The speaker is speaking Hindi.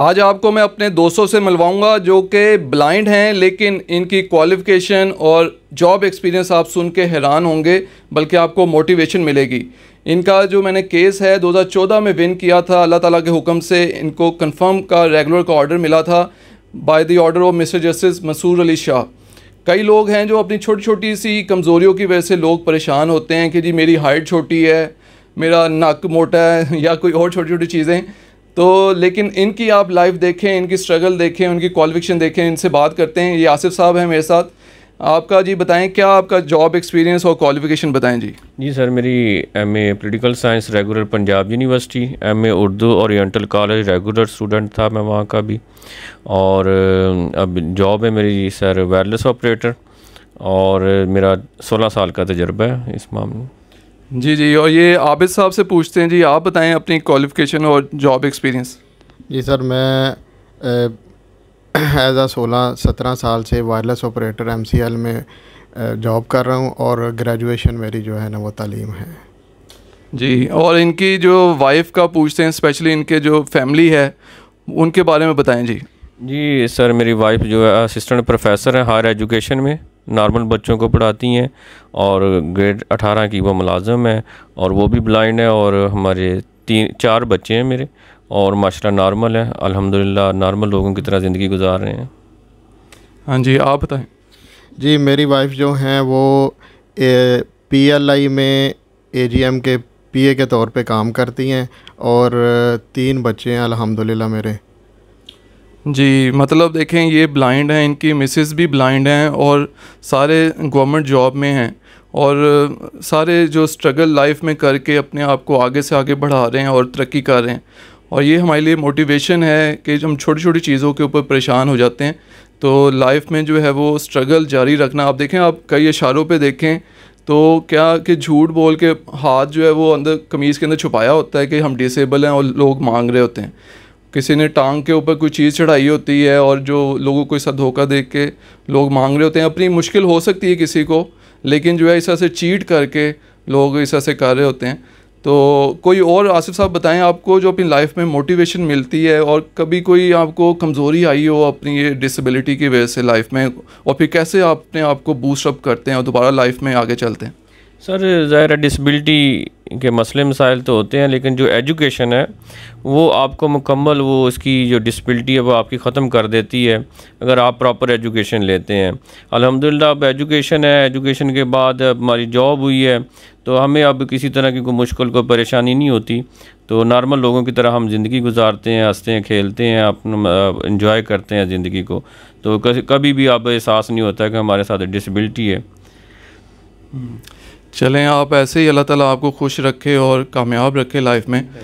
आज आपको मैं अपने दोस्तों से मिलवाऊंगा जो कि ब्लाइंड हैं लेकिन इनकी क्वालिफ़िकेशन और जॉब एक्सपीरियंस आप सुन के हैरान होंगे बल्कि आपको मोटिवेशन मिलेगी इनका जो मैंने केस है 2014 में विन किया था अल्लाह ताला के हुक्म से इनको कंफर्म का रेगुलर का ऑर्डर मिला था by the order of mister justice Mansoor Ali Shah कई लोग हैं जो अपनी छोटी छोटी सी कमज़ोरियों की वजह से लोग परेशान होते हैं कि जी मेरी हाइट छोटी है मेरा नक मोटा है या कोई और छोटी छोटी चीज़ें तो लेकिन इनकी आप लाइफ देखें इनकी स्ट्रगल देखें उनकी क्वालिफिकेशन देखें इनसे बात करते हैं ये आसिफ साहब हैं मेरे साथ आपका जी बताएं क्या आपका जॉब एक्सपीरियंस और क्वालिफिकेशन बताएं जी जी सर मेरी M A political science regular Punjab university M Urdu oriental college regular student था मैं वहाँ का भी और अब जॉब है मेरी सर वायरलेस ऑपरेटर और मेरा सोलह साल का तजर्बा है इस मामले में जी जी और ये आबिद साहब से पूछते हैं जी आप बताएं अपनी क्वालिफ़िकेशन और जॉब एक्सपीरियंस जी सर मैं एज आ सोलह सत्रह साल से wireless operator M C L में जॉब कर रहा हूँ और ग्रेजुएशन मेरी जो है ना वो तालीम है जी और इनकी जो वाइफ का पूछते हैं स्पेशली इनके जो फैमिली है उनके बारे में बताएं जी जी सर मेरी वाइफ जो है असिस्टेंट प्रोफेसर है हायर एजुकेशन में नॉर्मल बच्चों को पढ़ाती हैं और ग्रेड अठारह की वो मुलाजम है और वो भी ब्लाइंड है और हमारे तीन चार बच्चे हैं मेरे और माशा नॉर्मल है अल्हम्दुलिल्लाह नॉर्मल लोगों की तरह ज़िंदगी गुजार रहे हैं हाँ जी आप बताएं जी मेरी वाइफ जो हैं वो पी एल आई में ए जी एम के पी ए के तौर पर काम करती हैं और तीन बच्चे हैं अलहमदिल्ला मेरे जी मतलब देखें ये ब्लाइंड हैं इनकी मिसेस भी ब्लाइंड हैं और सारे गवर्नमेंट जॉब में हैं और सारे जो स्ट्रगल लाइफ में करके अपने आप को आगे से आगे बढ़ा रहे हैं और तरक्की कर रहे हैं और ये हमारे लिए मोटिवेशन है कि हम छोटी छोटी चीज़ों के ऊपर परेशान हो जाते हैं तो लाइफ में जो है वो स्ट्रगल जारी रखना आप देखें आप कई इशारों पर देखें तो क्या कि झूठ बोल के हाथ जो है वो अंदर कमीज़ के अंदर छुपाया होता है कि हम डिसेबल हैं और लोग मांग रहे होते हैं किसी ने टांग के ऊपर कोई चीज़ चढ़ाई होती है और जो लोगों को ऐसा धोखा दे के लोग मांग रहे होते हैं अपनी मुश्किल हो सकती है किसी को लेकिन जो है इस से चीट करके लोग इस से कर रहे होते हैं तो कोई और आसिफ साहब बताएं आपको जो अपनी लाइफ में मोटिवेशन मिलती है और कभी कोई आपको कमज़ोरी आई हो अपनी ये डिसेबिलिटी की वजह से लाइफ में और फिर कैसे आपने आपको बूस्टअप करते हैं और दोबारा लाइफ में आगे चलते हैं सर ज़ाहिर डिसबिलिटी के मसले मसाइल तो होते हैं लेकिन जो एजुकेशन है वो आपको मुकम्मल वो उसकी जो डिसबिलिटी है वो आपकी ख़त्म कर देती है अगर आप प्रॉपर एजुकेशन लेते हैं अल्हम्दुलिल्लाह अब एजुकेशन है एजुकेशन के बाद अब हमारी जॉब हुई है तो हमें अब किसी तरह की कोई मुश्किल कोई परेशानी नहीं होती तो नॉर्मल लोगों की तरह हम ज़िंदगी गुजारते हैं हंसते हैं खेलते हैं अपना इंजॉय करते हैं ज़िंदगी को तो कभी भी अब एहसास नहीं होता कि हमारे साथ डिसबिलिटी है हम्म। चलें आप ऐसे ही अल्लाह ताला आपको खुश रखे और कामयाब रखे लाइफ में